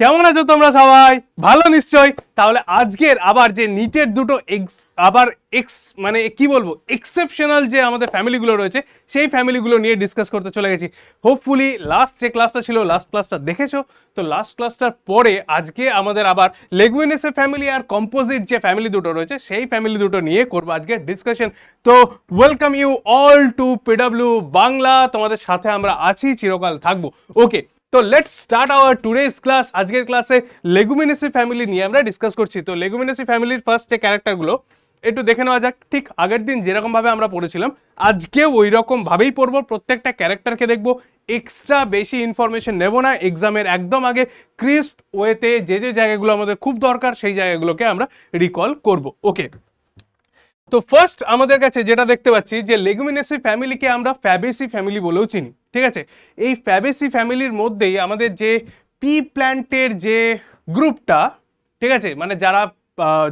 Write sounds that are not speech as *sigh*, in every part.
কেমন আছো তোমরা সবাই ভালো নিশ্চয় তাহলে আজকের আবার যে নিটের দুটো এক্স আবার এক্স মানে কি বলবো এক্সেপশনাল যে আমাদের ফ্যামিলিগুলো রয়েছে সেই ফ্যামিলিগুলো নিয়ে ডিসকাস করতে চলে গেছি হোপফুলি লাস্ট যে ক্লাসটা ছিল লাস্ট ক্লাসটা দেখেছো তো লাস্ট ক্লাসটার পরে আজকে আমাদের আবার লেগুইনেসের ফ্যামিলি আর কম্পোজিট যে ফ্যামিলি দুটো রয়েছে সেই ফ্যামিলি দুটো নিয়ে করবো আজকে ডিসকাশন তো welcome you all to PW Bangla তোমাদের সাথে আমরা আছি চিরকাল থাকবো ওকে তো let's start our today's class আজকের ক্লাসে লেগুমিনেসি ফ্যামিলি নিয়ে আমরা ডিসকাস করছি তো লেগুমিনেসি ফ্যামিলির ফার্স্ট যে ক্যারেক্টারগুলো একটু দেখে নেওয়া যাক ঠিক আগের দিন যেরকমভাবে আমরা পড়েছিলাম আজকেও ওই রকমভাবেই পড়বো প্রত্যেকটা ক্যারেক্টারকে দেখবো এক্সট্রা বেশি ইনফরমেশন নেব না এক্সামের একদম আগে ক্রিস্প ওয়েতে যে যে জায়গাগুলো আমাদের খুব দরকার সেই জায়গাগুলোকে আমরা রিকল করব ওকে তো ফার্স্ট আমাদের কাছে যেটা দেখতে পাচ্ছি যে লেগুমিনেসি ফ্যামিলিকে আমরা ফ্যাবেসি ফ্যামিলি বলেও চিনি ঠিক আছে এই ফ্যাবেসি ফ্যামিলির মধ্যেই আমাদের যে পি প্ল্যান্টের যে গ্রুপটা ঠিক আছে মানে যারা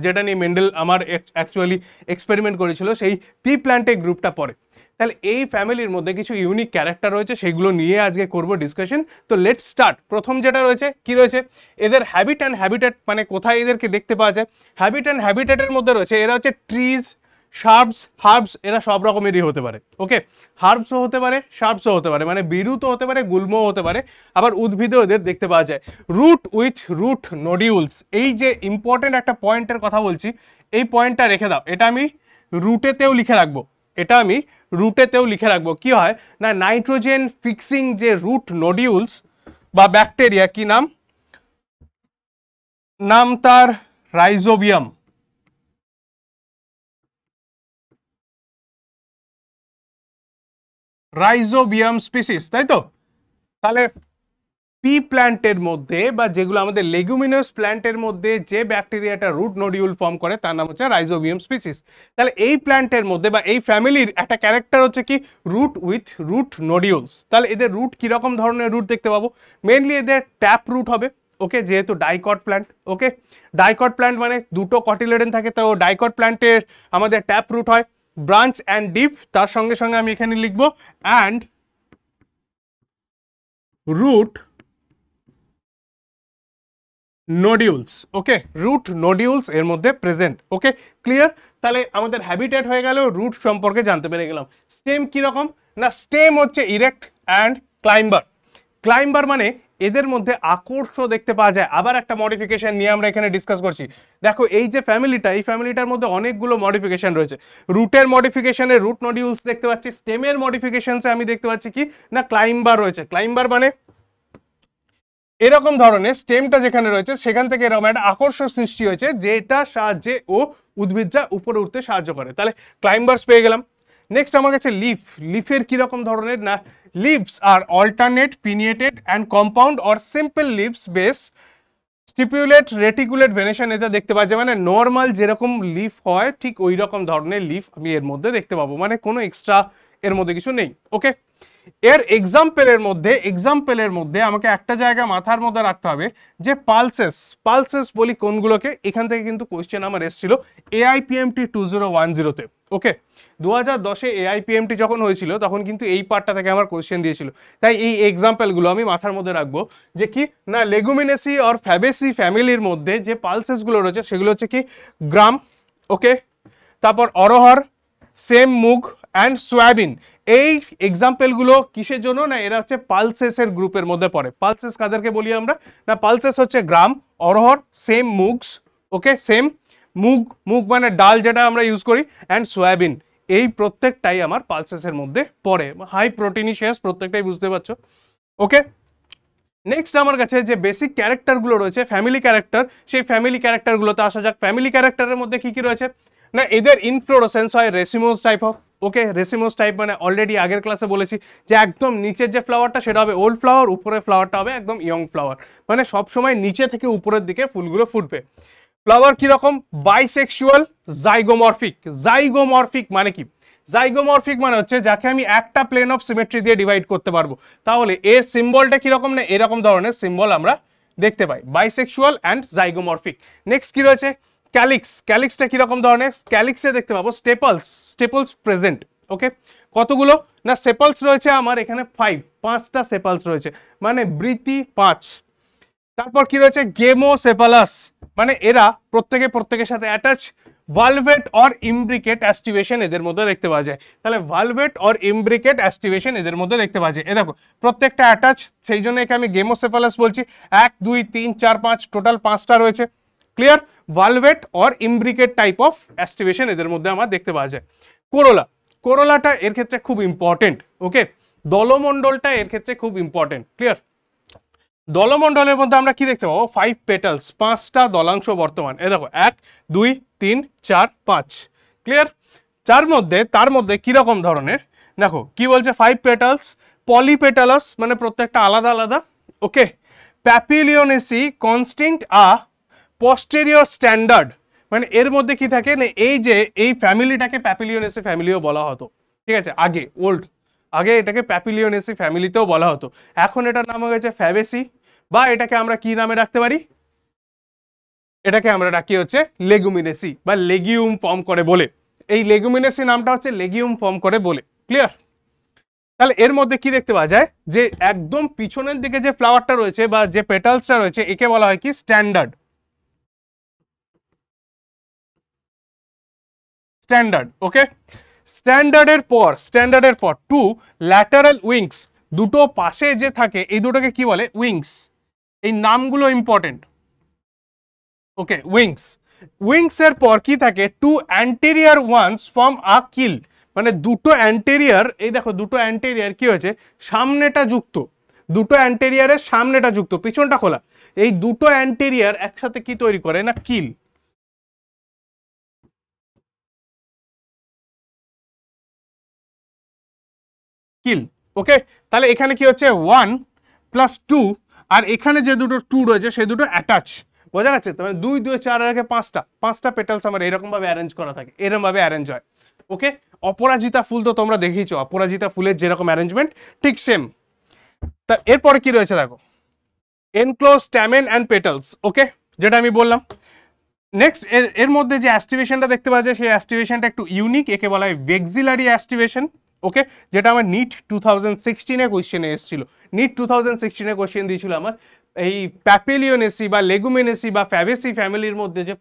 যেটা নিয়ে মেন্ডেল আমার অ্যাকচুয়ালি এক্সপেরিমেন্ট করেছিল সেই পি প্ল্যান্টের গ্রুপটা পড়ে তাহলে এই ফ্যামিলির মধ্যে কিছু ইউনিক ক্যারেক্টার রয়েছে সেগুলো নিয়ে আজকে করব ডিসকাশন তো লেট স্টার্ট প্রথম যেটা রয়েছে কি রয়েছে এদের হ্যাবিট অ্যান্ড হ্যাবিটেট মানে কোথায় এদেরকে দেখতে পাওয়া যায় হ্যাবিট অ্যান্ড হ্যাবিটেটের মধ্যে রয়েছে এরা হচ্ছে ট্রিজ শার্পস হার্বস এরা সব রকমেরই হতে পারে ওকে হার্বসও হতে পারে শার্পসও হতে পারে মানে বিরুতও হতে পারে গুল্মও হতে পারে আবার উদ্ভিদেও এদের দেখতে পাওয়া যায় রুট উইথ রুট নডিউলস এই যে ইম্পর্টেন্ট একটা পয়েন্টের কথা বলছি এই পয়েন্টটা রেখে দাও এটা আমি রুটেতেও লিখে রাখবো এটা আমি রুটেতেও লিখে রাখবো কি হয় না নাইট্রোজেন ফিক্সিং যে রুট নডিউলস বা ব্যাকটেরিয়া কি নাম নাম তার রাইজোবিয়াম রাইজোবিয়াম স্পিসিস তাই তো তাহলে পি প্ল্যান্টের মধ্যে বা যেগুলো আমাদের লেগুমিনাস প্ল্যান্টের মধ্যে যে ব্যাকটেরিয়াটা রুট নডিউল ফর্ম করে তার নাম হচ্ছে রাইজোবিয়াম স্পিসিস তাহলে এই প্ল্যান্টের মধ্যে বা এই ফ্যামিলির একটা ক্যারেক্টার হচ্ছে কি রুট উইথ রুট নডিউলস তাহলে এদের রুট কীরকম ধরনের রুট দেখতে পাবো মেনলি এদের ট্যাপ রুট হবে ওকে যেহেতু dicot plant okay dicot plant মানে দুটো কটিলেডেন থাকে তো ডাইকট প্ল্যান্টের আমাদের ট্যাপ রুট হয় ব্রাঞ্চ অ্যান্ড ডিপ তার সঙ্গে সঙ্গে আমি এখানে লিখব and root nodules okay root nodules এর মধ্যে প্রেজেন্ট ওকে ক্লিয়ার তাহলে আমাদের হ্যাবিটেট হয়ে গেল রুট সম্পর্কে জানতে পেরে গেলাম স্টেম কিরকম না স্টেম হচ্ছে ইরেক্ট অ্যান্ড ক্লাইম্বার ক্লাইম্বার মানে এদের মধ্যে আকর্ষ দেখতে পাওয়া যায় আবার একটা মডিফিকেশন নিয়ে আমরা এখানে ডিসকাস করছি দেখো এই যে ফ্যামিলিটা এই ফ্যামিলিটার মধ্যে অনেকগুলো মডিফিকেশন রয়েছে রুটের মডিফিকেশনে রুট নডিউলস দেখতে পাচ্ছি স্টেমের মডিফিকেশনসে আমি দেখতে পাচ্ছি কি না ক্লাইম্বার রয়েছে ক্লাইম্বার মানে এরকম ধরনের স্টেমটা যেখানে রয়েছে সেখান থেকে এরকম একটা আকর্ষণ সৃষ্টি হয়েছে যেটা সাহায্যে ও উদ্ভিদরা উপরে উঠতে সাহায্য করে তাহলে ক্লাইম্বার্স পেয়ে গেলাম নেক্সট আমার কাছে লিফ লিফের কীরকম ধরনের না লিভস আর alternate pinnated and compound or simple leaves base stipulate reticulate venation এটা দেখতে পাওয়া মানে নর্মাল যেরকম লিফ হয় ঠিক ওই রকম ধরনের লিফ আমি এর মধ্যে দেখতে পাবো মানে কোনো এক্সট্রা এর মধ্যে কিছু নেই ওকে এর এক্সাম্পেলের মধ্যে এক্সাম্পেলের মধ্যে আমাকে একটা জায়গা মাথার মধ্যে রাখতে হবে যে পালসেস পালসেস বলি কোনগুলোকে এখান থেকে কিন্তু কোয়েশ্চেন আমার এসেছিল এআইপিএমটি টু জিরো ওয়ান জিরোতে ওকে দু হাজার দশে এআইপিএমটি যখন হয়েছিল তখন কিন্তু এই পার্টটা থেকে আমার কোয়েশ্চেন দিয়েছিল তাই এই এক্সাম্পলগুলো আমি মাথার মধ্যে রাখবো যে কি না লেগুমিনেসি অর ফ্যাবেসি ফ্যামিলির মধ্যে যে পালসেসগুলো রয়েছে সেগুলো হচ্ছে কি গ্রাম ওকে তারপর অরহর সেম মুগ অ্যান্ড সোয়াবিন এই এক্সাম্পলগুলো কিসের জন্য না এরা হচ্ছে পালসেসের গ্রুপের মধ্যে পড়ে পালসেস কাদেরকে বলি আমরা না পালসেস হচ্ছে গ্রাম অরহর সেম মুগস ওকে সেম মুগ মুগ মানে ডাল যেটা আমরা ইউজ করি অ্যান্ড সোয়াবিন এই প্রত্যেকটাই আমার পালসেসের মধ্যে পড়ে হাই প্রোটিনিশিয়াস প্রত্যেকটাই বুঝতে পারছো ওকে নেক্সট আমার কাছে যে বেসিক ক্যারেক্টারগুলো রয়েছে ফ্যামিলি ক্যারেক্টার সেই ফ্যামিলি ক্যারেক্টারগুলোতে আসা যাক ফ্যামিলি ক্যারেক্টারের মধ্যে কী কী রয়েছে না এদের ইনফ্লোরোসেন্স হয় racemose type of okay racemose type মানে অলরেডি আগের ক্লাসে বলেছি যে একদম নিচের যে ফ্লাওয়ারটা সেটা হবে ওল্ড ফ্লাওয়ার উপরের ফ্লাওয়ারটা হবে একদম ইয়ং ফ্লাওয়ার মানে সবসময় নিচে থেকে উপরের দিকে ফুলগুলো ফুটবে ফ্লাওয়ার কীরকম বাইসেক্সুয়াল জাইগোমরফিক জাইগোমরফিক মানে কি জাইগোমরফিক মানে হচ্ছে যাকে আমি একটা প্লেন অফ সিমেট্রি দিয়ে ডিভাইড করতে পারবো তাহলে এর সিম্বলটা কীরকম না এরকম ধরনের সিম্বল আমরা দেখতে পাই বাইসেক্সুয়াল অ্যান্ড জাইগোমরফিক নেক্সট কী রয়েছে ক্যালিক্স ক্যালিক্সটা কীরকম ধরনের ক্যালিক্সে দেখতে পাবো স্টেপলস স্টেপলস প্রেজেন্ট ওকে কতগুলো না সেপলস রয়েছে আমার এখানে ফাইভ পাঁচটা সেপলস রয়েছে মানে বৃত্তি পাঁচ তারপর কি রয়েছে গেমো সেপালাস মানে এরা প্রত্যেকে প্রত্যেকের সাথে attach valvate or imbricate aestivation এদের মধ্যে দেখতে পাওয়া যায় তাহলে ভালভেট অর ইমব্রিকেট অ্যাস্টিভেশন এদের মধ্যে দেখতে পাওয়া যায় এ দেখো প্রত্যেকটা অ্যাটাচ সেই জন্য একে আমি গেমোসেফালাস বলছি এক দুই তিন চার পাঁচ টোটাল পাঁচটা রয়েছে clear valvate or imbricate type of aestivation এদের মধ্যে আমার দেখতে পাওয়া যায় করোলা করোলাটা এর ক্ষেত্রে খুব ইম্পর্টেন্ট ওকে দলমণ্ডলটা এর ক্ষেত্রে খুব ইম্পর্টেন্ট ক্লিয়ার দলমণ্ডলের মধ্যে আমরা কি দেখতে পাবো ফাইভ পেটালস পাঁচটা দলাংশ বর্তমান এ দেখো এক দুই তিন চার পাঁচ ক্লিয়ার চার মধ্যে তার মধ্যে কীরকম ধরনের দেখো কি বলছে ফাইভ পেটালস পলিপেটালস মানে প্রত্যেকটা আলাদা আলাদা ওকে প্যাপিলিওনেসি কনস্টিংট আ পস্টেরিয়র স্ট্যান্ডার্ড মানে এর মধ্যে কি থাকে না এই যে এই ফ্যামিলিটাকে প্যাপিলিওনেসি ফ্যামিলিও বলা হতো ঠিক আছে আগে ওল্ড আগে এটাকে প্যাপিলিওনেসি ফ্যামিলিতেও বলা হতো এখন এটার নাম হয়েছে ফ্যাবেসি বা এটাকে আমরা কি নামে রাখতে পারি এটাকে আমরা রাখি হচ্ছে লেগুমিনেসি বা লেগিউম ফর্ম করে বলে এই লেগুমিনেসি নামটা হচ্ছে লেগিউম ফর্ম করে বলে ক্লিয়ার তাহলে এর মধ্যে কি দেখতে পাওয়া যায় যে একদম পিছনের দিকে যে ফ্লাওয়ারটা রয়েছে বা যে পেটালসটা রয়েছে একে বলা হয় কি স্ট্যান্ডার্ড স্ট্যান্ডার্ড ওকে স্ট্যান্ডার্ডের পর স্ট্যান্ডার্ডের পর টু ল্যাটারাল উইংস দুটো পাশে যে থাকে এই দুটোকে কি বলে উইংস এই নামগুলো ইম্পর্টেন্ট ওকে উইংস উইংসের পর কি থাকে two anterior ones from a keel মানে দুটো অ্যান্টেরিয়ার এই দেখো দুটো অ্যান্টেরিয়ার কি হয়েছে সামনেটা যুক্ত দুটো অ্যান্টেরিয়ারের সামনেটা যুক্ত পিছনটা খোলা এই দুটো অ্যান্টেরিয়ার একসাথে কি তৈরি করে না কিল কিল ওকে তাহলে এখানে কি হচ্ছে ওয়ান প্লাস টু আর এখানে যে দুটো টু রয়েছে সে দুটো অ্যাটাচ বোঝা গেছে তো মানে দুই দুই চার রেখে পাঁচটা পাঁচটা পেটালস আমার এরকমভাবে অ্যারেঞ্জ করা থাকে এরকমভাবে অ্যারেঞ্জ হয় ওকে অপরাজিতা ফুল তো তোমরা দেখিয়েছো অপরাজিতা ফুলের যেরকম অ্যারেঞ্জমেন্ট ঠিক সেম তা এরপরে কি রয়েছে দেখো enclose stamen and petals okay যেটা আমি বললাম নেক্সট এর এর মধ্যে যে অ্যাস্টিভেশনটা দেখতে পাওয়া যায় সেই অ্যাস্টিভেশনটা একটু ইউনিক একে বলা হয় ভেক্সিলারি অ্যাস্টিভেশন ওকে যেটা আমার নিট টু থাউজেন্ড সিক্সটিনে কোয়েশ্চেনে এসেছিল নিট টু থাউজেন্ড সিক্সটিনে কোয়েশ্চেন দিয়েছিল আমার এই প্যাপেলিওনেসি বা লেগুমেনেসি বা ফ্যাবেসি ফ্যামিলির মধ্যে যে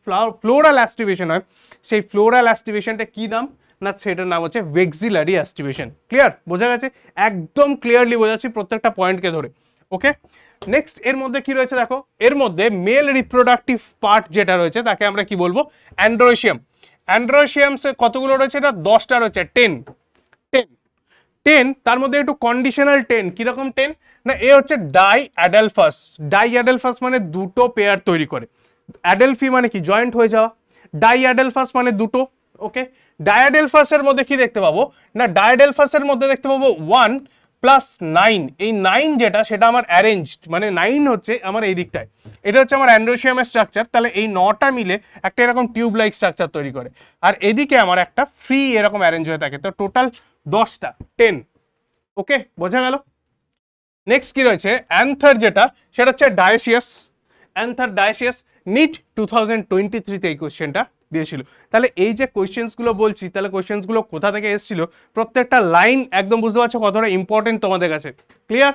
ফ্লোরাল অ্যাস্টিভেশন হয় সেই ফ্লোরাল অ্যাস্টিভেশনটা কী দাম না সেটার নাম হচ্ছে ভেক্সিলারি অ্যাস্টিভেশন ক্লিয়ার বোঝা গেছে একদম ক্লিয়ারলি বোঝাচ্ছি প্রত্যেকটা পয়েন্টকে ধরে ওকে নেক্সট এর মধ্যে কি রয়েছে দেখো এর মধ্যে মেল রিপ্রোডাক্টিভ পার্ট যেটা রয়েছে তাকে আমরা কি বলবো অ্যান্ড্রোশিয়াম অ্যান্ড্রোশিয়ামস কতগুলো রয়েছে এটা দশটা রয়েছে টেন টেন টেন তার মধ্যে একটু কন্ডিশনাল টেন কিরকম টেন না এ হচ্ছে ডাই অ্যাডালফাস ডাই অ্যাডালফাস মানে দুটো পেয়ার তৈরি করে অ্যাডেলফি মানে কি জয়েন্ট হয়ে যাওয়া ডাই অ্যাডালফাস মানে দুটো ওকে ডায়াডেলফাসের মধ্যে কি দেখতে পাবো না ডায়াডেলফাসের মধ্যে দেখতে পাবো ওয়ান প্লাস নাইন এই নাইন যেটা সেটা আমার অ্যারেঞ্জড মানে নাইন হচ্ছে আমার এই দিকটায় এটা হচ্ছে আমার অ্যান্ড্রোসিয়ামের স্ট্রাকচার তাহলে এই নটা মিলে একটা এরকম টিউব লাইক স্ট্রাকচার তৈরি করে আর এদিকে আমার একটা ফ্রি এরকম অ্যারেঞ্জ হয়ে থাকে তো টোটাল দশটা টেন ওকে বোঝা গেল নেক্সট কি রয়েছে অ্যান্থার যেটা সেটা হচ্ছে dioecious anther dioecious NEET two thousand twenty থ্রিতে এই কোয়েশ্চেনটা দিয়েছিল তাহলে এই যে কোয়েশ্চেন্সগুলো বলছি তাহলে কোয়েশ্চেন্সগুলো কোথা থেকে এসেছিল প্রত্যেকটা লাইন একদম বুঝতে পারছো কতটা ইম্পর্টেন্ট তোমাদের কাছে ক্লিয়ার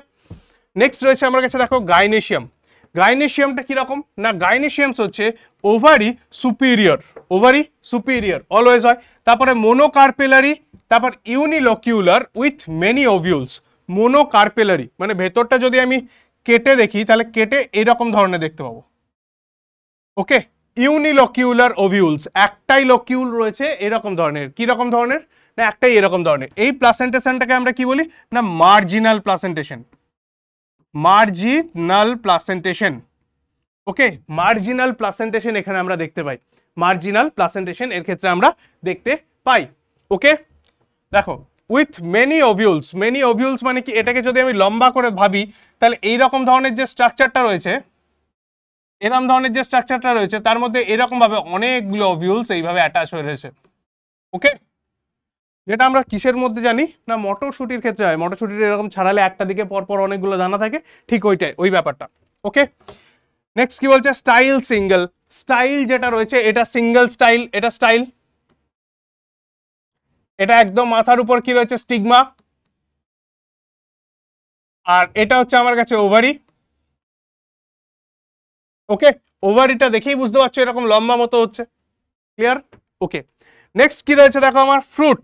নেক্সট রয়েছে আমার কাছে দেখো গাইনেশিয়াম গাইনেশিয়ামটা কীরকম না গাইনেশিয়ামস হচ্ছে ovary superior ovary superior always হয় তারপরে মোনোকার্পেলারি তারপর unilocular with many ovules monocarpellary মানে ভেতরটা যদি আমি কেটে দেখি তাহলে কেটে এরকম ধরনের দেখতে পাবো ওকে ইউনিলকিউলার ওভিউলস একটাই লকিউল রয়েছে এরকম ধরনের কি রকম ধরনের না একটাই এরকম ধরনের এই প্লাসেন্টেশনটাকে আমরা কি বলি না marginal placentation marginal placentation okay marginal placentation এখানে আমরা দেখতে পাই মার্জিনাল প্লাসেন্টেশন এর ক্ষেত্রে আমরা দেখতে পাই ওকে দেখো with many ovules many ovules মানে কি এটাকে যদি আমি লম্বা করে ভাবি তাহলে এই রকম ধরনের যে স্ট্রাকচারটা রয়েছে এরম ধরনের যে স্ট্রাকচারটা রয়েছে তার মধ্যে এরকমভাবে অনেকগুলো অভিউলস এইভাবে অ্যাটাচ হয়ে রয়েছে ওকে যেটা আমরা কিসের মধ্যে জানি না মটরশুটির ক্ষেত্রে হয় মটরশুটির এরকম ছাড়ালে একটা দিকে পরপর অনেকগুলো দানা থাকে ঠিক ওইটাই ওই ব্যাপারটা ওকে নেক্সট কি বলছে স্টাইল সিঙ্গেল স্টাইল যেটা রয়েছে এটা সিঙ্গেল স্টাইল এটা স্টাইল এটা একদম মাথার উপর কি রয়েছে স্টিগমা আর এটা হচ্ছে আমার কাছে ওভারি ওকে ওভারিটা দেখেই বুঝতে পারছো এরকম লম্বা মতো হচ্ছে ক্লিয়ার ওকে নেক্সট কি রয়েছে দেখো আমার ফ্রুট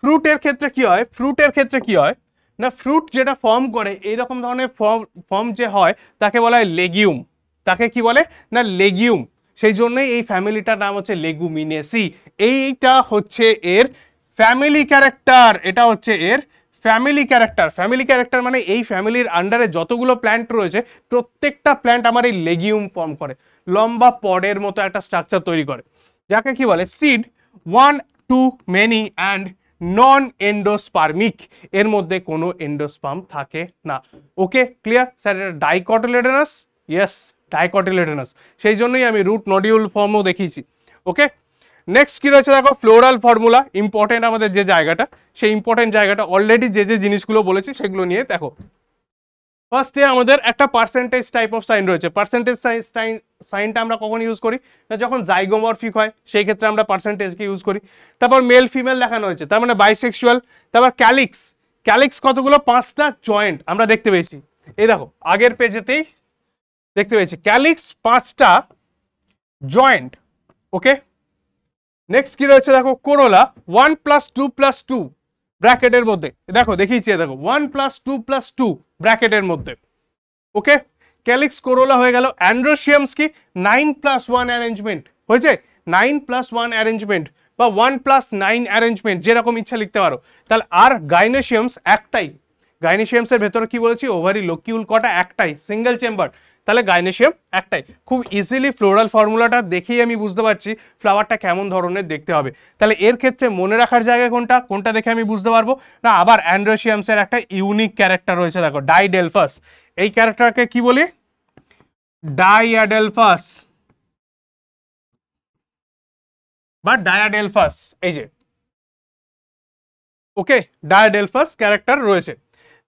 ফ্রুটের ক্ষেত্রে কি হয় ফ্রুটের ক্ষেত্রে কি হয় না ফ্রুট যেটা ফর্ম করে এইরকম ধরনের ফর্ম ফর্ম যে হয় তাকে বলা হয় লেগিউম তাকে কি বলে না লেগিউম সেই জন্যই এই ফ্যামিলিটার নাম হচ্ছে লেগুমিনেসি এইটা হচ্ছে এর ফ্যামিলি ক্যারেক্টার এটা হচ্ছে এর ফ্যামিলি ক্যারেক্টার ফ্যামিলি ক্যারেক্টার মানে এই ফ্যামিলির আন্ডারে যতগুলো প্ল্যান্ট রয়েছে প্রত্যেকটা প্ল্যান্ট আমার এই লেগিউম ফর্ম করে লম্বা পডের মতো একটা স্ট্রাকচার তৈরি করে যাকে কি বলে seed one to many and non endospermic এর মধ্যে কোনো এন্ডোস্পার্ম থাকে না ওকে ক্লিয়ার স্যার এটা ডাইকটলেডেনাস ইয়েস ডাইকটলেডেনাস সেই জন্যই আমি রুট নডিউল ফর্মও দেখিয়েছি ওকে নেক্সট কী রয়েছে দেখো ফ্লোরাল ফর্মুলা ইম্পর্টেন্ট আমাদের যে জায়গাটা সেই ইম্পর্টেন্ট জায়গাটা অলরেডি যে যে জিনিসগুলো বলেছি সেগুলো নিয়ে দেখো ফার্স্টে আমাদের একটা পার্সেন্টেজ টাইপ অফ সাইন রয়েছে পার্সেন্টেজ সাইন সাইনটা আমরা কখন ইউজ করি না যখন জাইগোমরফিক হয় সেই ক্ষেত্রে আমরা পার্সেন্টেজকে ইউজ করি তারপর মেল ফিমেল দেখানো হয়েছে তার মানে বাইসেক্সুয়াল তারপর ক্যালিক্স ক্যালিক্স কতগুলো পাঁচটা জয়েন্ট আমরা দেখতে পেয়েছি এই দেখো আগের পেজেতেই দেখতে পেয়েছি ক্যালিক্স পাঁচটা জয়েন্ট ওকে নেক্সট কি রয়েছে দেখো corolla one plus two plus two ব্র্যাকেটের মধ্যে দেখো দেখিয়েছি দেখো one plus two plus two ব্র্যাকেটের মধ্যে ওকে ক্যালিক্স করোলা হয়ে গেল অ্যান্ড্রোশিয়ামস কি নাইন প্লাস ওয়ান অ্যারেঞ্জমেন্ট হয়েছে নাইন প্লাস ওয়ান অ্যারেঞ্জমেন্ট বা ওয়ান প্লাস নাইন অ্যারেঞ্জমেন্ট যেরকম ইচ্ছা লিখতে পারো তাহলে আর গাইনেশিয়ামস একটাই গাইনেশিয়ামসের ভেতরে কি বলেছি ওভারি লোকিউল কটা একটাই সিঙ্গেল চেম্বার তাহলে গাইনেশিয়াম একটাই খুব ইজিলি ফ্লোরাল ফর্মুলাটা দেখেই আমি বুঝতে পারছি ফ্লাওয়ারটা কেমন ধরনের দেখতে হবে তাহলে এর ক্ষেত্রে মনে রাখার জায়গা কোনটা কোনটা দেখে আমি বুঝতে পারবো না আবার অ্যান্ড্রোশিয়ামসের একটা ইউনিক ক্যারেক্টার রয়েছে দেখো ডাইডেলফাস এই ক্যারেক্টারকে কি বলি ডাইয়াডেলফাস বা ডায়াডেলফাস এই যে ওকে ডায়াডেলফাস ক্যারেক্টার রয়েছে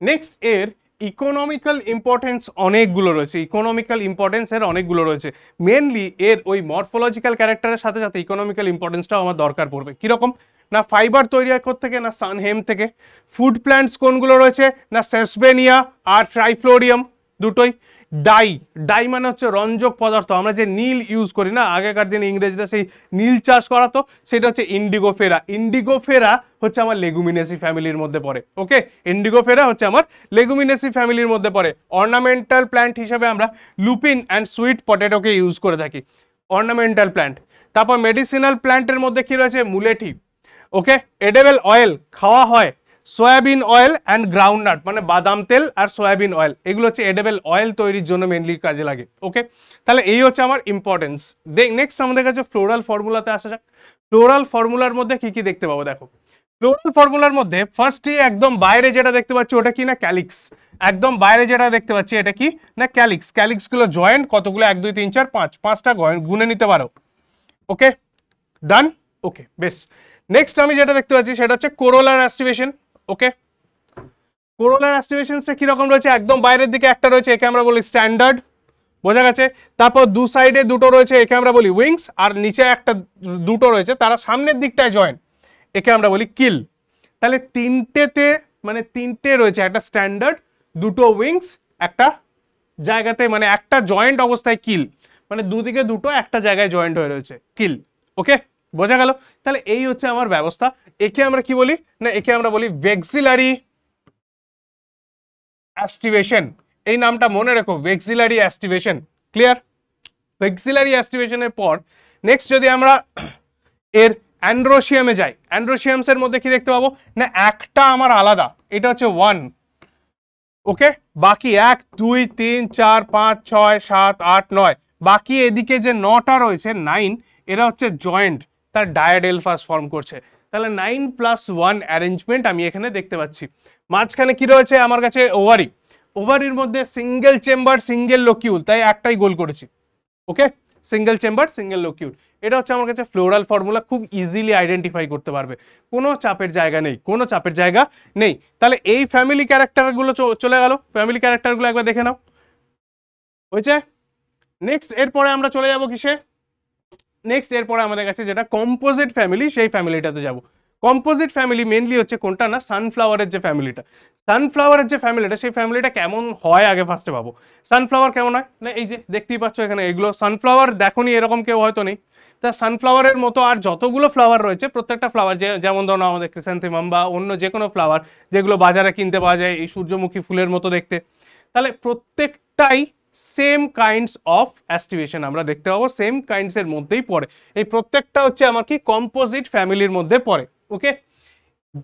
নেক্সট এর ইকোনমিক্যাল ইম্পর্টেন্স অনেকগুলো রয়েছে ইকোনমিক্যাল ইম্পর্টেন্স এর অনেকগুলো রয়েছে মেনলি এর ওই মরফোলজিক্যাল ক্যারেক্টারের সাথে সাথে ইকোনমিক্যাল ইম্পর্টেন্সটাও আমার দরকার পড়বে কীরকম না ফাইবার তৈরি হয় থেকে না সানহেম থেকে ফুড প্ল্যান্টস কোনগুলো রয়েছে না সেসবেনিয়া আর ট্রাইফ্লোরিয়াম দুটোই ডাই ডাই মানে হচ্ছে রঞ্জক পদার্থ আমরা যে নীল ইউজ করি না আগেকার দিনে ইংরেজরা সেই নীল চাষ করাতো সেটা হচ্ছে ইন্ডিগোফেরা ইন্ডিগোফেরা হচ্ছে আমার লেগুমিনেসি ফ্যামিলির মধ্যে পড়ে ওকে ইন্ডিগোফেরা হচ্ছে আমার লেগুমিনেসি ফ্যামিলির মধ্যে পড়ে অর্নামেন্টাল প্ল্যান্ট হিসেবে আমরা লুপিন অ্যান্ড সুইট পটেটোকে ইউজ করে থাকি অর্নামেন্টাল প্ল্যান্ট তারপর মেডিসিনাল প্ল্যান্টের মধ্যে কী রয়েছে মুলেঠি ওকে এডেবেল অয়েল খাওয়া হয় সয়াবিন অয়েল অ্যান্ড গ্রাউন্ডনাট মানে বাদাম তেল আর সয়াবিন অয়েল এগুলো হচ্ছে এডেবেল অয়েল তৈরির জন্য মেনলি কাজে লাগে ওকে তাহলে এই হচ্ছে আমার ইম্পর্টেন্স নেক্সট আমাদের কাছে ফ্লোরাল ফর্মুলাতে আসা যাক ফ্লোরাল ফর্মুলার মধ্যে কি কি দেখতে পাবো দেখো ফ্লোরাল ফর্মুলার মধ্যে ফার্স্টই একদম বাইরে যেটা দেখতে পাচ্ছি ওটা কি না ক্যালিক্স একদম বাইরে যেটা দেখতে পাচ্ছি এটা কি না ক্যালিক্স ক্যালিক্সগুলো জয়েন্ট কতগুলো এক দুই তিন চার পাঁচ পাঁচটা গুনে নিতে পারো ওকে ডান ওকে বেশ নেক্সট আমি যেটা দেখতে পাচ্ছি সেটা হচ্ছে কোরোলার অ্যাস্টিভেশন ওকে কোরোলার অ্যাক্টিভেশনসটা কীরকম রয়েছে একদম বাইরের দিকে একটা রয়েছে একে আমরা বলি স্ট্যান্ডার্ড বোঝা গেছে তারপর দু সাইডে দুটো রয়েছে একে আমরা বলি উইংস আর নিচে একটা দুটো রয়েছে তারা সামনের দিকটায় জয়েন একে আমরা বলি কিল তাহলে তিনটেতে মানে তিনটে রয়েছে একটা স্ট্যান্ডার্ড দুটো উইংস একটা জায়গাতে মানে একটা জয়েন্ট অবস্থায় কিল মানে দুদিকে দুটো একটা জায়গায় জয়েন্ট হয়ে রয়েছে কিল ওকে বোঝা গেল তাহলে এই হচ্ছে আমার ব্যবস্থা একে আমরা কি বলি না একে আমরা বলি ভেক্সিলারি অ্যাস্টিভেশন এই নামটা মনে রেখো ভেক্সিলারি অ্যাস্টিভেশন ক্লিয়ার ভেক্সিলারি অ্যাস্টিভেশনের পর নেক্সট যদি আমরা এর অ্যান্ড্রোশিয়ামে যাই অ্যান্ড্রোশিয়ামসের মধ্যে কি দেখতে পাবো না একটা আমার আলাদা এটা হচ্ছে ওয়ান ওকে বাকি এক দুই তিন চার পাঁচ ছয় সাত আট নয় বাকি এদিকে যে নটা রয়েছে নাইন এরা হচ্ছে জয়েন্ট তার ডায়াডেল এলফাস ফর্ম করছে তাহলে নাইন প্লাস ওয়ান অ্যারেঞ্জমেন্ট আমি এখানে দেখতে পাচ্ছি মাঝখানে কি রয়েছে আমার কাছে ওভারি ওভারির মধ্যে সিঙ্গেল চেম্বার সিঙ্গেল লোকিউল তাই একটাই গোল করেছি okay single chamber single locule এটা হচ্ছে আমার কাছে ফ্লোরাল ফর্মুলা খুব ইজিলি আইডেন্টিফাই করতে পারবে কোনো চাপের জায়গা নেই কোনো চাপের জায়গা নেই তাহলে এই ফ্যামিলি ক্যারেক্টারগুলো চলে গেল ফ্যামিলি ক্যারেক্টারগুলো একবার দেখে নাও হয়েছে নেক্সট এরপরে আমরা চলে যাব কিসে নেক্সট এরপরে আমাদের কাছে যেটা কম্পোজিট ফ্যামিলি সেই ফ্যামিলিটাতে যাব কম্পোজিট ফ্যামিলি মেনলি হচ্ছে কোনটা না সানফ্লাওয়ারের যে ফ্যামিলিটা সানফ্লাওয়ারের যে ফ্যামিলিটা সেই ফ্যামিলিটা কেমন হয় আগে ফার্স্টে পাবো সানফ্লাওয়ার কেমন হয় না এই যে দেখতেই পাচ্ছ এখানে এগুলো সানফ্লাওয়ার দেখনি এরকম কেউ হয়তো নেই তা সানফ্লাওয়ারের মতো আর যতগুলো ফ্লাওয়ার রয়েছে প্রত্যেকটা ফ্লাওয়ার যে যেমন ধরো আমাদের ক্রিসেন্থিমাম বা অন্য যে কোনো ফ্লাওয়ার যেগুলো বাজারে কিনতে পাওয়া যায় এই সূর্যমুখী ফুলের মতো দেখতে তাহলে প্রত্যেকটাই সেম কাইন্ডস অফ অ্যাস্টিভেশন আমরা দেখতে পাবো সেম কাইন্ডসের মধ্যেই পড়ে এই প্রত্যেকটা হচ্ছে আমার কি কম্পোজিট ফ্যামিলির মধ্যে পড়ে okay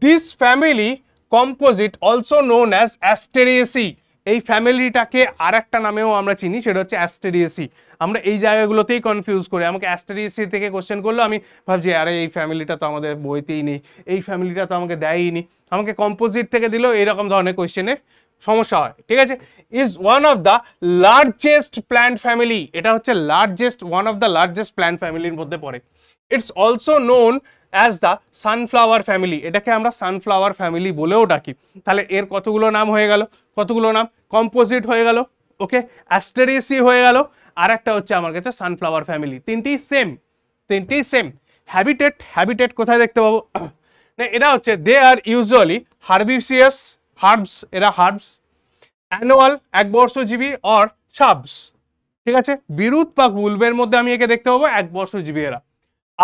this family composite also known as Asteraceae এই ফ্যামিলিটাকে আর একটা নামেও আমরা চিনি সেটা হচ্ছে অ্যাস্টেরিয়েসি আমরা এই জায়গাগুলোতেই কনফিউজ করি আমাকে অ্যাস্টেরিয়েসি থেকে কোশ্চেন করলো আমি ভাবছি আরে এই ফ্যামিলিটা তো আমাদের বইতেই নেই এই ফ্যামিলিটা তো আমাকে দেয়ই নি আমাকে কম্পোজিট থেকে দিলেও এরকম ধরনের কোয়েশ্চেনে সমস্যা হয় ঠিক আছে is one of the largest plant family এটা হচ্ছে largest one of the largest plant ফ্যামিলির মধ্যে পড়ে it's also known as the sunflower family এটাকে আমরা সানফ্লাওয়ার ফ্যামিলি বলেও ডাকি তাহলে এর কতগুলো নাম হয়ে গেল কতগুলো নাম কম্পোজিট হয়ে গেল ওকে অ্যাস্টেরিসি হয়ে গেল আর একটা হচ্ছে আমার কাছে সানফ্লাওয়ার ফ্যামিলি তিনটি সেম তিনটি সেম হ্যাবিটেট হ্যাবিটেট কোথায় দেখতে পাবো *coughs* না এটা হচ্ছে they are usually herbaceous herbs এরা হার্বস অ্যানুয়াল একবর্ষজীবী অর সাবস ঠিক আছে বিরুৎ বা গুলবের মধ্যে আমি একে দেখতে পাবো একবর্ষজীবী এরা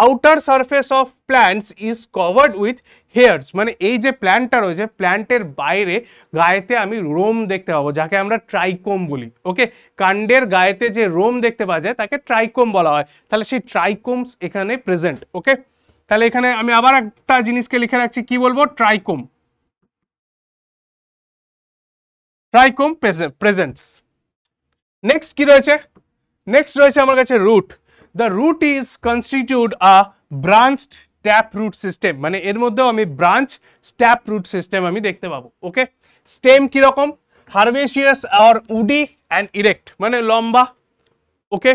outer surface of plants is covered with hairs মানে এই যে প্ল্যান্টটা রয়েছে প্ল্যান্টের বাইরে গায়েতে আমি রোম দেখতে পাবো যাকে আমরা ট্রাইকোম বলি ওকে কাণ্ডের গায়েতে যে রোম দেখতে পাওয়া যায় তাকে ট্রাইকোম বলা হয় তাহলে সেই ট্রাইকোমস এখানে প্রেজেন্ট ওকে তাহলে এখানে আমি আবার একটা জিনিসকে লিখে রাখছি কি বলবো ট্রাইকোম ট্রাইকোম প্রেজেন্টস নেক্সট কি রয়েছে নেক্সট রয়েছে আমার কাছে root the root is constituted a branched tap root system মানে এর মধ্যেও আমি ব্রাঞ্চ স্ট্যাপ রুট সিস্টেম আমি দেখতে পাবো ওকে স্টেম কীরকম হারভেসিয়াস আর উডি অ্যান্ড ইরেক্ট মানে লম্বা ওকে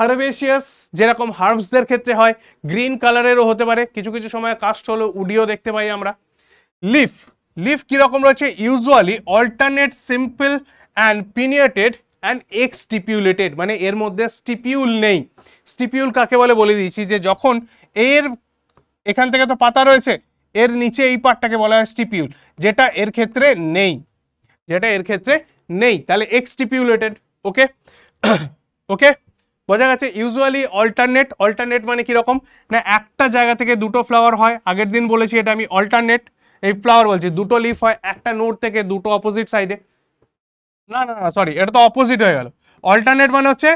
হার্বেসিয়াস যেরকম হার্বসদের ক্ষেত্রে হয় গ্রিন কালারেরও হতে পারে কিছু কিছু সময় কাস্ট হলো উডিও দেখতে পাই আমরা লিফ লিফ কীরকম রয়েছে usually alternate simple and pinnated and exstipulated মানে এর মধ্যে স্টিপিউল নেই স্টিপিউল কাকে বলে বলে দিয়েছি যে যখন এর এখান থেকে তো পাতা রয়েছে এর নিচে এই পার্টটাকে বলা হয় স্টিপিউল যেটা এর ক্ষেত্রে নেই যেটা এর ক্ষেত্রে নেই তাহলে এক্স স্টিপিউলেটেড ওকে ওকে বোঝা গেছে ইউজুয়ালি অল্টারনেট অল্টারনেট মানে কীরকম না একটা জায়গা থেকে দুটো ফ্লাওয়ার হয় আগের দিন বলেছি এটা আমি অল্টারনেট এই ফ্লাওয়ার বলছি দুটো লিফ হয় একটা নোট থেকে দুটো অপোজিট সাইডে না না না সরি এটা তো অপোজিট হয়ে গেল অল্টারনেট মানে হচ্ছে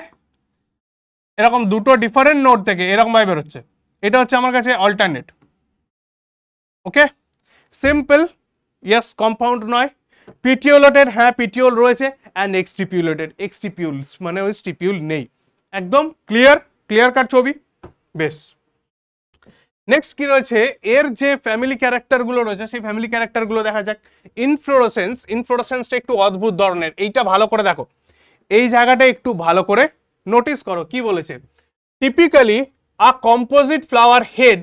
এরকম দুটো ডিফারেন্ট নোট থেকে এরকম ভাই বেরোচ্ছে এটা হচ্ছে আমার কাছে alternate okay simple yes compound নয় পিটিওলটের হ্যাঁ পিটিওল রয়েছে অ্যান্ড এক্সটিপিউলেটেড এক্সটিপিউলস মানে ওই স্টিপিউল নেই একদম ক্লিয়ার ক্লিয়ার কাট ছবি বেশ নেক্সট কি রয়েছে এর যে ফ্যামিলি ক্যারেক্টারগুলো রয়েছে সেই ফ্যামিলি ক্যারেক্টারগুলো দেখা যাক ইনফ্লোরোসেন্স ইনফ্লোরোসেন্সটা একটু অদ্ভুত ধরনের এইটা ভালো করে দেখো এই জায়গাটা একটু ভালো করে নোটিস করো কি বলেছে typically a composite flower head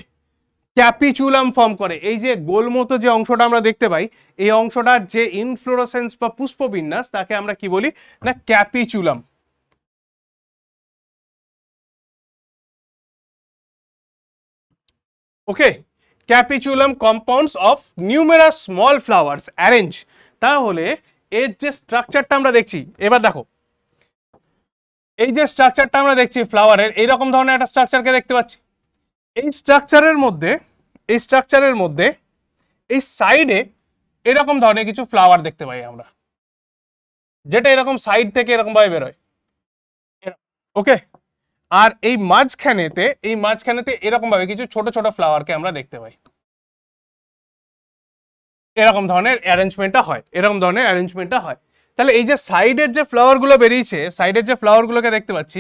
capitulum form করে এই যে গোল মতো যে অংশটা আমরা দেখতে পাই এই অংশটার যে ইনফ্লোরোসেন্স বা পুষ্পবিন্যাস তাকে আমরা কি বলি না capitulum okay capitulum compounds of numerous small flowers arrange তাহলে এর যে স্ট্রাকচারটা আমরা দেখছি এবার দেখো এই যে স্ট্রাকচারটা আমরা দেখছি ফ্লাওয়ারের এইরকম ধরনের একটা স্ট্রাকচারকে দেখতে পাচ্ছি এই স্ট্রাকচারের মধ্যে এই স্ট্রাকচারের মধ্যে এই সাইডে এরকম ধরনের কিছু ফ্লাওয়ার দেখতে পাই আমরা যেটা এরকম সাইড থেকে এরকমভাবে বেরোয় ওকে আর এই মাঝখানেতে এই মাঝখানেতে এরকমভাবে কিছু ছোট ছোট ফ্লাওয়ারকে আমরা দেখতে পাই এরকম ধরনের অ্যারেঞ্জমেন্টটা হয় এরকম ধরনের অ্যারেঞ্জমেন্টটা হয় তাহলে এই যে সাইডের যে ফ্লাওয়ারগুলো বেরিয়েছে সাইডের যে ফ্লাওয়ারগুলোকে দেখতে পাচ্ছি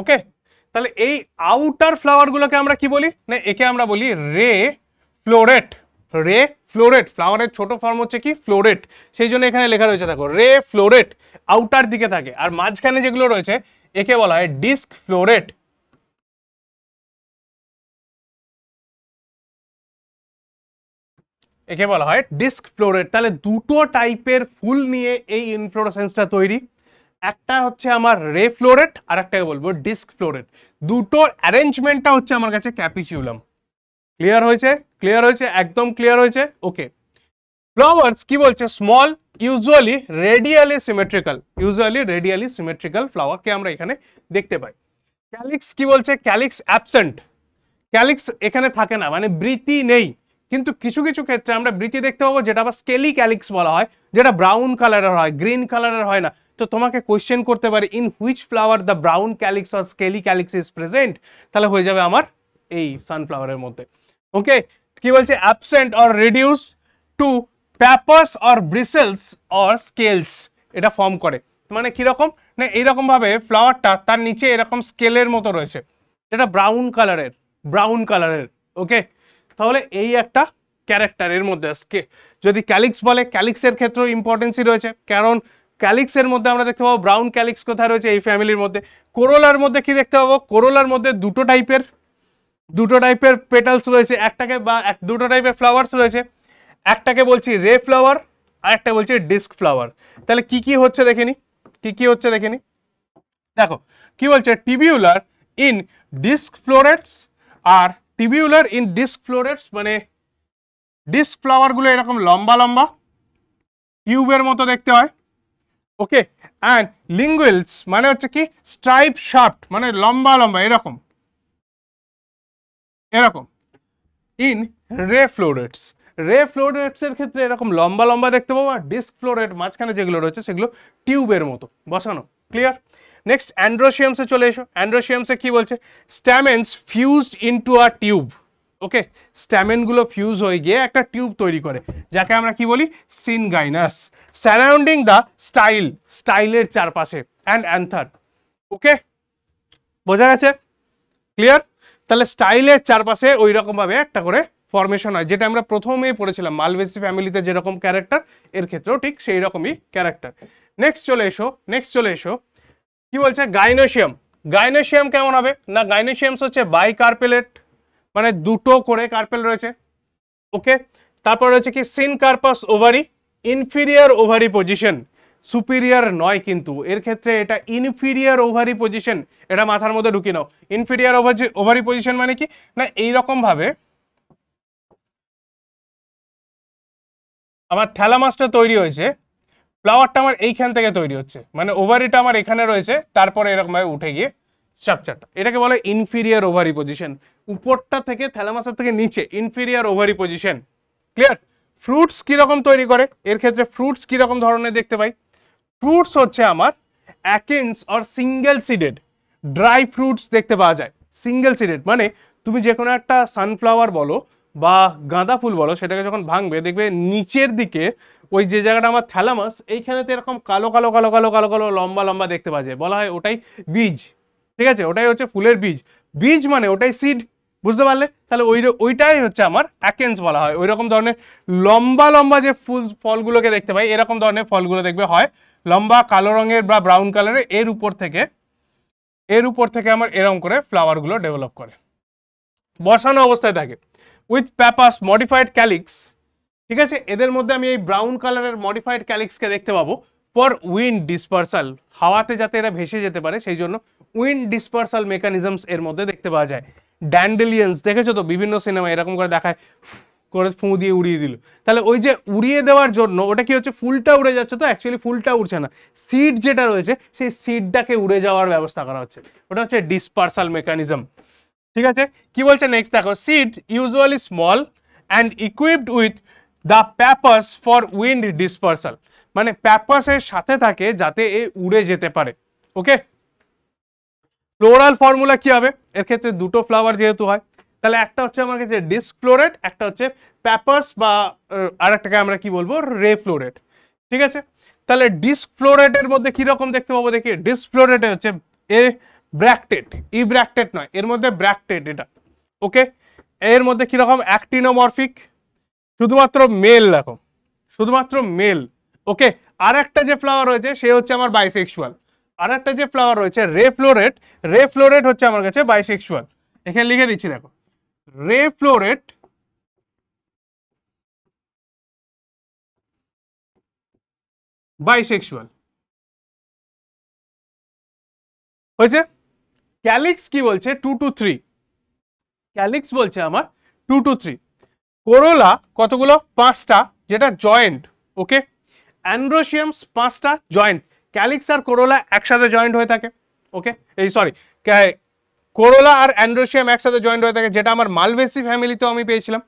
ওকে তাহলে এই আউটার ফ্লাওয়ারগুলোকে আমরা কি বলি না একে আমরা বলি রে ফ্লোরেট রে ফ্লোরেট ফ্লাওয়ারের ছোট ফর্ম হচ্ছে কি ফ্লোরেট সেই জন্য এখানে লেখা রয়েছে দেখো রে ফ্লোরেট আউটার দিকে থাকে আর মাঝখানে যেগুলো রয়েছে একে বলা হয় ডিস্ক ফ্লোরেট একে বলা হয় ডিস্ক ফ্লোরেট তাহলে দুটো টাইপের ফুল নিয়ে এই ইনফ্লোরেসেন্সটা তৈরি একটা হচ্ছে আমার রে ফ্লোরেট আর একটাকে বলবো ডিস্ক ফ্লোরেট দুটোর অ্যারেঞ্জমেন্টটা হচ্ছে আমার কাছে ক্যাপিচিউলাম ক্লিয়ার হয়েছে ক্লিয়ার হয়েছে একদম ক্লিয়ার হয়েছে ওকে ফ্লাওয়ার্স কি বলছে small usually radially symmetrical usually radially symmetrical ফ্লাওয়ারকে আমরা এখানে দেখতে পাই ক্যালিক্স কি বলছে ক্যালিক্স অ্যাবসেন্ট ক্যালিক্স এখানে থাকে না মানে বৃতি নেই কিন্তু কিছু কিছু ক্ষেত্রে আমরা বৃতি দেখতে পাবো যেটা আবার স্কেলি ক্যালিক্স বলা হয় যেটা ব্রাউন কালারের হয় গ্রিন কালারের হয় না তো তোমাকে কোয়েশ্চেন করতে পারে in which flower the brown calyx or scaly calyx is present তাহলে হয়ে যাবে আমার এই সানফ্লাওয়ারের মধ্যে ওকে কি বলছে absent or reduce to pappus or bristles or scales এটা ফর্ম করে মানে কীরকম না এইরকমভাবে ফ্লাওয়ারটা তার নিচে এরকম স্কেলের মতো রয়েছে এটা ব্রাউন কালারের ব্রাউন কালারের ওকে তাহলে এই একটা ক্যারেক্টার এর মধ্যে আজকে যদি ক্যালিক্স বলে ক্যালিক্সের ক্ষেত্রেও ইম্পর্টেন্সই রয়েছে কারণ ক্যালিক্সের মধ্যে আমরা দেখতে পাবো ব্রাউন ক্যালিক্স কোথায় রয়েছে এই ফ্যামিলির মধ্যে করোলার মধ্যে কি দেখতে পাবো করোলার মধ্যে দুটো টাইপের দুটো টাইপের পেটালস রয়েছে একটাকে বা এক দুটো টাইপের ফ্লাওয়ার্স রয়েছে একটাকে বলছি রে ফ্লাওয়ার আর একটা বলছি ডিস্ক ফ্লাওয়ার তাহলে কি কি হচ্ছে দেখে নি কি কি হচ্ছে দেখে নি দেখো কি বলছে টিবিউলার ইন ডিস্ক ফ্লোরেটস আর টিবিউলার ইন ডিস্ক ফ্লোরেটস মানে ডিস্ক ফ্লাওয়ারগুলো এরকম লম্বা লম্বা কিউবের মতো দেখতে হয় ওকে অ্যান্ড লিঙ্গুয়েলস মানে হচ্ছে কি স্ট্রাইপ শার্ট মানে লম্বা লম্বা এরকম এরকম ইন রে ফ্লোরেটস রে ফ্লোরেটসের ক্ষেত্রে এরকম লম্বা লম্বা দেখতে পাবো আর ডিস্ক ফ্লোরেট মাঝখানে যেগুলো রয়েছে সেগুলো টিউবের মতো বসানো ক্লিয়ার নেক্সট অ্যান্ড্রোশিয়ামসে চলে এসো অ্যান্ড্রোশিয়ামসে কি বলছে stamens fused into a tube okay স্ট্যামেনগুলো ফিউজ হয়ে গিয়ে একটা টিউব তৈরি করে যাকে আমরা কি বলি সিনগাইনাস সারাউন্ডিং দ্য স্টাইল স্টাইলের চারপাশে অ্যান্ড অ্যান্থার ওকে বোঝা গেছে ক্লিয়ার তাহলে স্টাইলের চারপাশে ওই রকমভাবে একটা করে ফর্মেশন হয় যেটা আমরা প্রথমেই পড়েছিলাম মালবেসি ফ্যামিলিতে যেরকম ক্যারেক্টার এর ক্ষেত্রেও ঠিক সেই রকমই ক্যারেক্টার নেক্সট চলে এসো নেক্সট চলে এসো কি বলছে গাইনোশিয়াম গাইনোশিয়াম কেমন হবে না গাইনোশিয়ামস হচ্ছে বাই কার্পেলেট মানে দুটো করে কার্পেল রয়েছে ওকে তারপর রয়েছে কি syncarpous ovary inferior ovary position superior নয় কিন্তু এর ক্ষেত্রে এটা ইনফিরিয়ার ওভারি পজিশন এটা মাথার মধ্যে ঢুকিয়ে নাও ইনফিরিয়ার ওভারি পজিশন মানে কি না এইরকমভাবে আমার থ্যালামাসটা তৈরি হয়েছে ফ্লাওয়ারটা আমার এইখান থেকে তৈরি হচ্ছে মানে ওভারিটা আমার এখানে রয়েছে তারপরে এরকমভাবে উঠে গিয়ে স্ট্রাকচারটা এটাকে বলে ইনফিরিয়ার ওভারি পজিশন উপরটা থেকে থ্যালামাসের থেকে নিচে inferior ovary position clear fruits কীরকম তৈরি করে এর ক্ষেত্রে ফ্রুটস কীরকম ধরনের দেখতে পাই ফ্রুটস হচ্ছে আমার achenes or single seeded dry fruits দেখতে পাওয়া যায় সিঙ্গেল সিডেড মানে তুমি যে কোনো একটা সানফ্লাওয়ার বলো বা গাঁদা ফুল বলো সেটাকে যখন ভাঙবে দেখবে নিচের দিকে ওই যে জায়গাটা আমার থ্যালামাস এইখানে তো এরকম কালো কালো কালো কালো কালো কালো লম্বা লম্বা দেখতে পাওয়া যায় বলা হয় ওটাই বীজ ঠিক আছে ওটাই হচ্ছে ফুলের বীজ বীজ মানে ওটাই সিড বুঝতে পারলে তাহলে ওই ওইটাই হচ্ছে আমার অ্যাকেন্স বলা হয় ওই রকম ধরনের লম্বা লম্বা যে ফুল ফলগুলোকে দেখতে পাই এরকম ধরনের ফলগুলো দেখবে হয় লম্বা কালো রঙের বা ব্রাউন কালারের এর উপর থেকে এর উপর থেকে আমার এরকম করে ফ্লাওয়ারগুলো ডেভেলপ করে বসানো অবস্থায় থাকে উইথ প্যাপাস মডিফাইড ক্যালিক্স ঠিক আছে এদের মধ্যে আমি এই ব্রাউন কালারের মডিফাইড ক্যালিক্সকে দেখতে পাবো ফর উইন্ড ডিসপার্সাল হাওয়াতে যাতে এরা ভেসে যেতে পারে সেই জন্য উইন্ড ডিসপার্সাল মেকানিজমস এর মধ্যে দেখতে পাওয়া যায় ড্যান্ডেলিয়ান্স দেখেছো তো বিভিন্ন সিনেমা এরকম করে দেখায় করে ফু দিয়ে উড়িয়ে দিল তাহলে ওই যে উড়িয়ে দেওয়ার জন্য ওটা কি হচ্ছে ফুলটা উড়ে যাচ্ছে তো অ্যাকচুয়ালি ফুলটা উড়ছে না সিড যেটা রয়েছে সেই সিডটাকে উড়ে যাওয়ার ব্যবস্থা করা হচ্ছে ওটা হচ্ছে ডিসপার্সাল মেকানিজম ঠিক আছে কি বলছে নেক্সট দেখো seed usually small and equipped with the pappus for wind dispersal মানে প্যাপাসের সাথে থাকে যাতে এ উড়ে যেতে পারে ওকে ফ্লোরাল ফর্মুলা কি হবে এর ক্ষেত্রে দুটো ফ্লাওয়ার যেহেতু হয় তাহলে একটা হচ্ছে আমার কাছে ডিসক্লোরেট একটা হচ্ছে প্যাপাস বা আর একটাকে আমরা কি বলবো রেফ্লোরেট ঠিক আছে তাহলে ডিসফ্লোরেটের মধ্যে কিরকম দেখতে পাবো দেখি ডিসফ্লোরেটে হচ্ছে এ ব্র্যাকটেড ই ব্র্যাকটেট নয় এর মধ্যে ব্র্যাকটেড এটা ওকে এর মধ্যে কীরকম অ্যাক্টিনোমরফিক শুধুমাত্র মেল দেখো শুধুমাত্র মেল ওকে আর একটা যে ফ্লাওয়ার রয়েছে সে হচ্ছে আমার বাইসেক্সুয়াল আর একটা যে ফ্লাওয়ার রয়েছে রেফ্লোরেট রেফ্লোরেট হচ্ছে আমার কাছে বাইসেক্সুয়াল এখানে লিখে দিচ্ছি দেখো রেফ্লোরেট বাইসেক্সুয়াল হয়েছে ক্যালিক্স কি বলছে টু টু থ্রি ক্যালিক্স বলছে আমার টু টু থ্রি করোলা কতগুলো পাঁচটা যেটা জয়েন্ট ওকে অ্যান্ড্রোসিয়ামস পাঁচটা জয়েন্ট ক্যালিক্স আর করোলা একসাথে জয়েন্ট হয়ে থাকে ওকে এই সরি করোলা আর অ্যান্ড্রোসিয়াম একসাথে জয়েন্ট হয়ে থাকে যেটা আমার মালভেসি ফ্যামিলিতেও আমি পেয়েছিলাম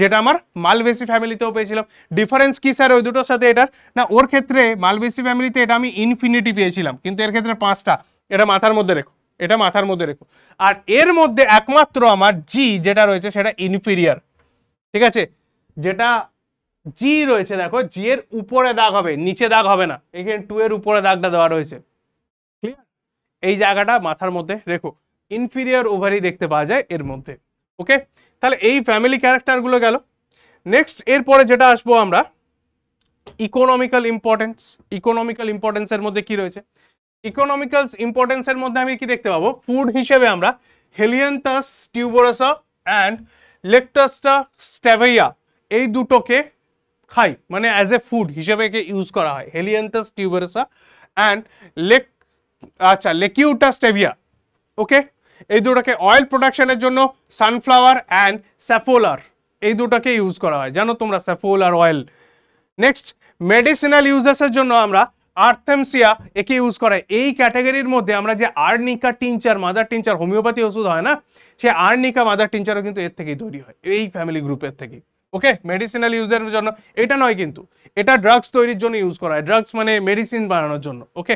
যেটা আমার মালভেসি ফ্যামিলিতেও পেয়েছিলাম ডিফারেন্স কী স্যার ওই দুটোর সাথে এটার না ওর ক্ষেত্রে মালভেসি ফ্যামিলিতে এটা আমি ইনফিনিটি পেয়েছিলাম কিন্তু এর ক্ষেত্রে পাঁচটা এটা মাথার মধ্যে রেখো এটা মাথার মধ্যে রেখো আর এর মধ্যে একমাত্র আমার জি যেটা রয়েছে সেটা ইনফিরিয়ার ঠিক আছে যেটা জি রয়েছে দেখো জি এর উপরে দাগ হবে নিচে দাগ হবে না এখানে টু এর উপরে দাগটা দেওয়া রয়েছে ক্লিয়ার এই জায়গাটা মাথার মধ্যে রেখো ইনফিরিয়ার ওভারই দেখতে পাওয়া যায় এর মধ্যে ওকে তাহলে এই ফ্যামিলি ক্যারেক্টারগুলো গেল নেক্সট এরপরে যেটা আসবো আমরা ইকোনমিক্যাল ইম্পর্টেন্স ইকোনমিক্যাল ইম্পর্টেন্সের মধ্যে কি রয়েছে ইকোনমিক্যালস ইম্পর্টেন্সের মধ্যে আমি কি দেখতে পাবো ফুড হিসেবে আমরা হেলিয়েন্টাস টিউবোরাসা অ্যান্ড লেকটাসটা স্ট্যাভেইয়া এই দুটোকে খাই মানে অ্যাজ এ ফুড হিসেবে একে ইউজ করা হয় হেলিয়েন্টাস টিউবোরাসা অ্যান্ড লেক আচ্ছা লেকিউটা স্টেভিয়া ওকে এই দুটোকে অয়েল প্রোডাকশনের জন্য সানফ্লাওয়ার অ্যান্ড স্যাফোলার এই দুটোকে ইউজ করা হয় জানো তোমরা স্যাফোলার অয়েল নেক্সট মেডিসিনাল ইউজেসের জন্য আমরা আর্থেমসিয়া একে ইউজ করে এই ক্যাটাগরির মধ্যে আমরা যে arnica tincture mother tincture homeopathy ওষুধ হয় না সে আর্নিকা মাদার টিনচারও কিন্তু এর থেকেই তৈরি হয় এই ফ্যামিলি গ্রুপের থেকেই ওকে মেডিসিনাল ইউজের জন্য এটা নয় কিন্তু এটা ড্রাগস তৈরির জন্য ইউজ করা হয় ড্রাগস মানে মেডিসিন বানানোর জন্য ওকে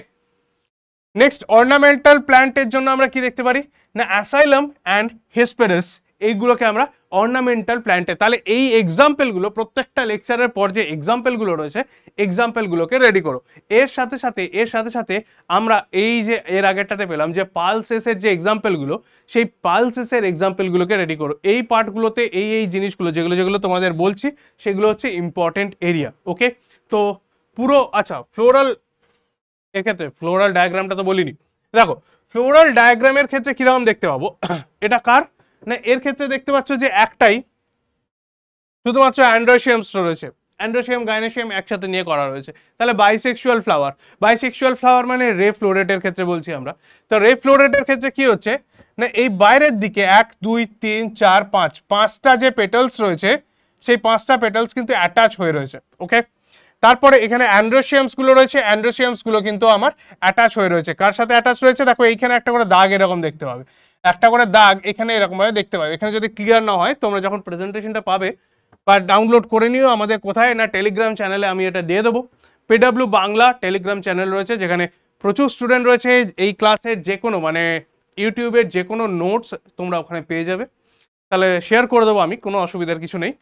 নেক্সট অর্নামেন্টাল প্ল্যান্টের জন্য আমরা কি দেখতে পারি না অ্যাসাইলাম অ্যান্ড হেসপেরেস এইগুলোকে আমরা অর্নামেন্টাল প্ল্যান্টে তাহলে এই এক্সাম্পলগুলো প্রত্যেকটা লেকচারের পর যে এক্সাম্পলগুলো রয়েছে এক্সাম্পলগুলোকে রেডি করো এর সাথে সাথে এর সাথে সাথে আমরা এই যে এর আগেরটাতে পেলাম যে পালসেসের যে এক্সাম্পলগুলো সেই পালসেসের এক্সাম্পলগুলোকে রেডি করো এই পার্টগুলোতে এই এই জিনিসগুলো যেগুলো যেগুলো তোমাদের বলছি সেগুলো হচ্ছে ইম্পর্টেন্ট এরিয়া ওকে তো পুরো আচ্ছা ফ্লোরাল এক্ষেত্রে ফ্লোরাল ডায়াগ্রামটা তো বলিনি দেখো ফ্লোরাল ডায়াগ্রামের ক্ষেত্রে কীরকম দেখতে পাবো *coughs* এটা কার না মানে এর ক্ষেত্রে দেখতে পাচ্ছ যে একটাই শুধুমাত্র অ্যান্ড্রোসিয়ামসটা রয়েছে অ্যান্ড্রোশিয়াম গাইনেশিয়াম একসাথে নিয়ে করা রয়েছে তাহলে বাইসেক্সুয়াল ফ্লাওয়ার বাইসেক্সুয়াল ফ্লাওয়ার মানে রে ফ্লোরেটের ক্ষেত্রে বলছি আমরা তো রে ফ্লোরেটের ক্ষেত্রে কি হচ্ছে না মানে এই বাইরের দিকে এক দুই তিন চার পাঁচ পাঁচটা যে পেটালস রয়েছে সেই পাঁচটা পেটালস কিন্তু অ্যাটাচ হয়ে রয়েছে ওকে তারপরে এখানে অ্যান্ড্রোশিয়ামসগুলো রয়েছে অ্যান্ড্রোশিয়ামসগুলো কিন্তু আমার অ্যাটাচ হয়ে রয়েছে কার সাথে অ্যাটাচ রয়েছে দেখো এইখানে একটা করে দাগ এরকম দেখতে পাবে একটা করে দাগ এখানে এরকমভাবে দেখতে পাবে এখানে যদি ক্লিয়ার না হয় তোমরা যখন প্রেজেন্টেশনটা পাবে বা ডাউনলোড করে নিও আমাদের কোথায় না টেলিগ্রাম চ্যানেলে আমি এটা দিয়ে দেবো পিডাব্লিউ বাংলা টেলিগ্রাম চ্যানেল রয়েছে যেখানে প্রচুর স্টুডেন্ট রয়েছে এই ক্লাসের যে কোনো মানে ইউটিউবের যে কোনো নোটস তোমরা ওখানে পেয়ে যাবে তাহলে শেয়ার করে দেবো আমি কোনো অসুবিধার কিছু নেই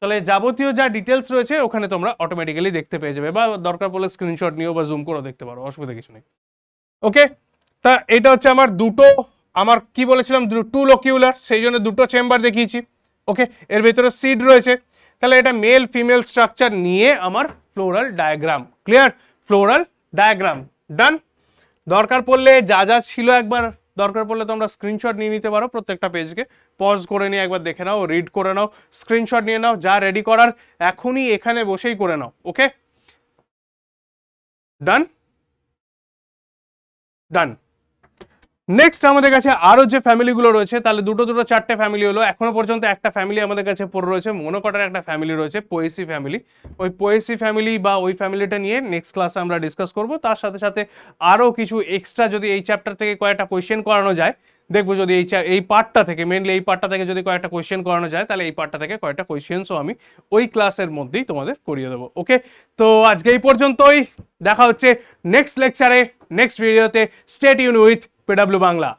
তাহলে যাবতীয় যা ডিটেলস রয়েছে ওখানে তোমরা অটোমেটিক্যালি দেখতে পেয়ে যাবে বা দরকার পড়লে স্ক্রিনশট নিও বা জুম করেও দেখতে পারো অসুবিধা কিছু নেই ওকে তা এটা হচ্ছে আমার দুটো আমার কি বলেছিলাম টু লোকিউলার সেই জন্য দুটো চেম্বার দেখিয়েছি ওকে এর ভেতরে সিড রয়েছে তাহলে এটা মেল ফিমেল স্ট্রাকচার নিয়ে আমার floral diagram clear floral diagram done দরকার পড়লে যা যা ছিল একবার দরকার পড়লে তোমরা স্ক্রিনশট নিয়ে নিতে পারো প্রত্যেকটা পেজকে পজ করে নিয়ে একবার দেখে নাও রিড করে নাও স্ক্রিনশট নিয়ে নাও যা রেডি করার এখনই এখানে বসেই করে নাও ওকে ডান ডান নেক্সট আমাদের কাছে আরও যে ফ্যামিলিগুলো রয়েছে তাহলে দুটো দুটো চারটে ফ্যামিলি হলো এখনো পর্যন্ত একটা ফ্যামিলি আমাদের কাছে পড়ে রয়েছে মনোকটার একটা ফ্যামিলি রয়েছে পোয়েসি ফ্যামিলি ওই পয়েসি ফ্যামিলি বা ওই ফ্যামিলিটা নিয়ে নেক্সট ক্লাসে আমরা ডিসকাস করব তার সাথে সাথে আরও কিছু এক্সট্রা যদি এই চ্যাপ্টার থেকে কয়েকটা কোয়েশ্চেন করানো যায় দেখবো যদি এই এই পার্টটা থেকে মেনলি এই পার্টটা থেকে যদি কয়েকটা কোয়েশ্চেন করানো যায় তাহলে এই পার্টটা থেকে কয়েকটা কোয়েশ্চেন্সও আমি ওই ক্লাসের মধ্যেই তোমাদের করিয়ে দেবো ওকে তো আজকে এই পর্যন্তই দেখা হচ্ছে নেক্সট লেকচারে নেক্সট ভিডিওতে স্টেট ইউন উইথ पीडब्ल्यू बांग्ला